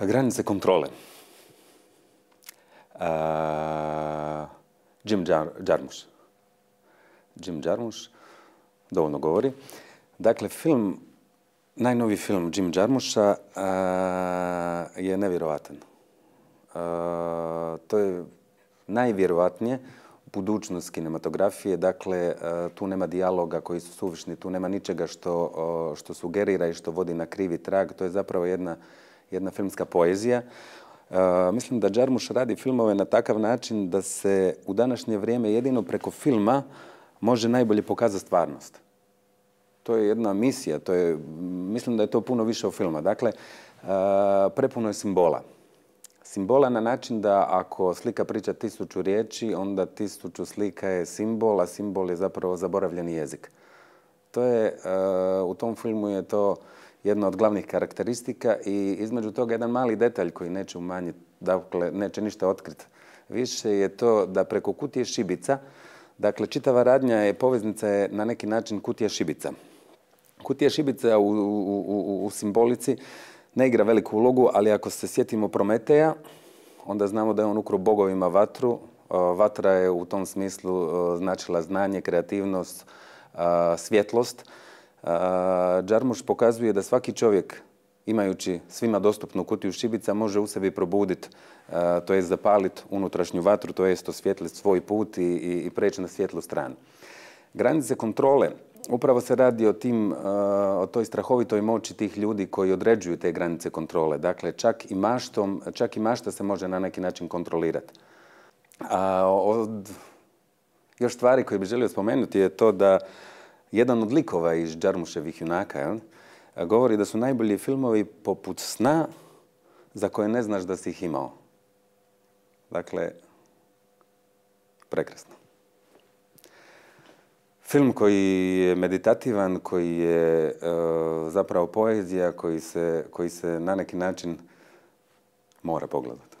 Granice kontrole. E, Jim Jarmusch. Jim Jarmusch dovoljno govori. Dakle, film, najnoviji film Jim Jarmusha e, je nevjerovatan. E, to je najvjerovatnije budućnost kinematografije, dakle tu nema dijaloga koji su suvišni, tu nema ničega što, što sugerira i što vodi na krivi trag, to je zapravo jedna jedna filmska poezija. E, mislim da Đarmuš radi filmove na takav način da se u današnje vrijeme jedino preko filma može najbolje pokazati stvarnost. To je jedna misija, mislim da je to puno više od filma. Dakle, e, prepuno je simbola. Simbola na način da ako slika priča tisuću riječi, onda tisuću slika je simbol, a simbol je zapravo zaboravljeni jezik. To je, e, u tom filmu je to jedna od glavnih karakteristika i između toga jedan mali detalj koji neće umanjiti, dakle neće ništa otkriti. Više je to da preko kutije šibica, dakle čitava radnja je, poveznica je na neki način kutija šibica. Kutija šibica u, u, u, u simbolici ne igra veliku ulogu, ali ako se sjetimo Prometeja, onda znamo da je on ukro bogovima vatru. Vatra je u tom smislu značila znanje, kreativnost, svjetlost. Džarmuš pokazuje da svaki čovjek imajući svima dostupnu kutiju šibica može u sebi probuditi, to je zapaliti unutrašnju vatru, to jest osvijetliti svoj put i, preći na svjetlu stranu. Granice kontrole, upravo se radi o toj strahovitoj moći tih ljudi koji određuju te granice kontrole. Dakle, čak i čak mašta se može na neki način kontrolirati. A od još stvari koje bih želio spomenuti je to da jedan od likova iz Džarmuševih junaka, govori da su najbolji filmovi poput sna za koje ne znaš da si ih imao. Dakle, prekrasno. Film koji je meditativan, koji je e, zapravo poezija, koji se, koji se na neki način mora pogledati.